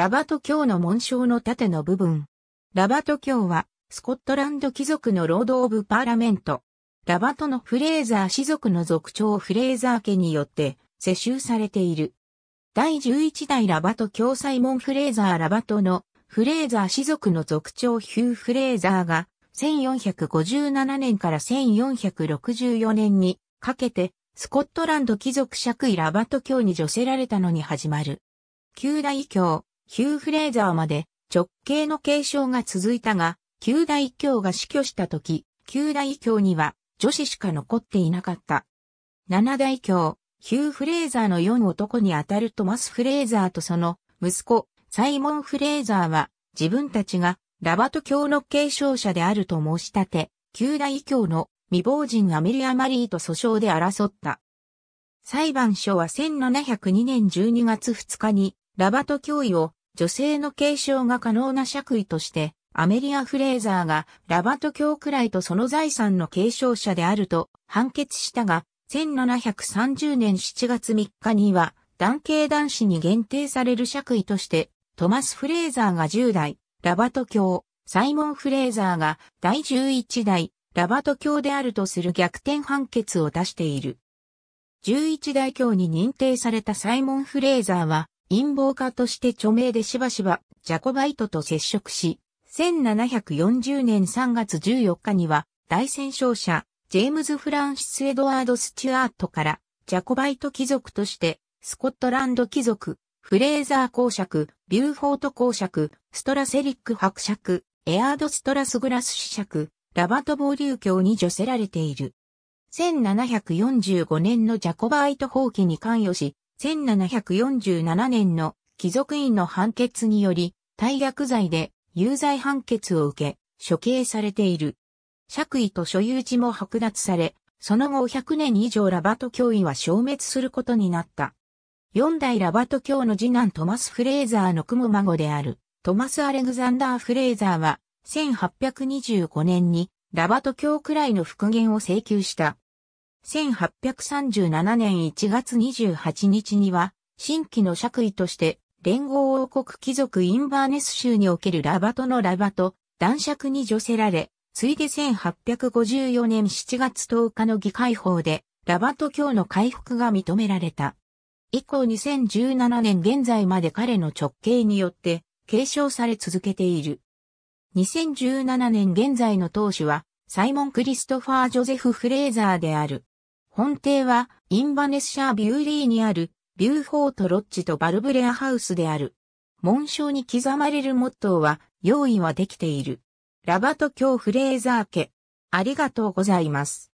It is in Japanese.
ラバト教の紋章の盾の部分。ラバト教は、スコットランド貴族のロード・オブ・パーラメント。ラバトのフレーザー氏族の族長フレーザー家によって世襲されている。第11代ラバト教サイモン・フレーザー・ラバトのフレーザー氏族の族長ヒュー・フレーザーが1457年から1464年にかけてスコットランド貴族爵位ラバト教に除せられたのに始まる。旧大教、ヒュー・フレーザーまで直系の継承が続いたが、旧大教が死去した時、旧大教には女子しか残っていなかった。七大教、ヒュー・フレーザーの4男にあたるトマス・フレーザーとその息子、サイモン・フレーザーは自分たちがラバト教の継承者であると申し立て、旧大教の未亡人アメリア・マリーと訴訟で争った。裁判所は1702年12月2日にラバト教委を女性の継承が可能な爵位として、アメリア・フレーザーがラバト教くらいとその財産の継承者であると判決したが、1730年7月3日には、男系男子に限定される爵位として、トマス・フレーザーが10代、ラバト教、サイモン・フレーザーが第11代、ラバト教であるとする逆転判決を出している。11代教に認定されたサイモン・フレーザーは、陰謀家として著名でしばしばジャコバイトと接触し、1740年3月14日には大戦勝者、ジェームズ・フランシス・エドワード・スチュアートから、ジャコバイト貴族として、スコットランド貴族、フレーザー公爵、ビューフォート公爵、ストラセリック伯爵、エアード・ストラスグラス子爵、ラバトボーリュー教に除せられている。1745年のジャコバイト放棄に関与し、1747年の貴族院の判決により、大逆罪で有罪判決を受け、処刑されている。爵位と所有地も剥奪され、その後100年以上ラバト教員は消滅することになった。四代ラバト教の次男トマス・フレーザーの組む孫である、トマス・アレグザンダー・フレーザーは、1825年にラバト教くらいの復元を請求した。1837年1月28日には、新規の爵位として、連合王国貴族インバーネス州におけるラバトのラバト、男爵に除せられ、ついで1854年7月10日の議会法で、ラバト教の回復が認められた。以降2017年現在まで彼の直系によって継承され続けている。2017年現在の当主は、サイモン・クリストファー・ジョゼフ・フレーザーである。本邸は、インバネッシャービューリーにある、ビューフォートロッジとバルブレアハウスである。紋章に刻まれるモットーは、用意はできている。ラバト教フレーザー家。ありがとうございます。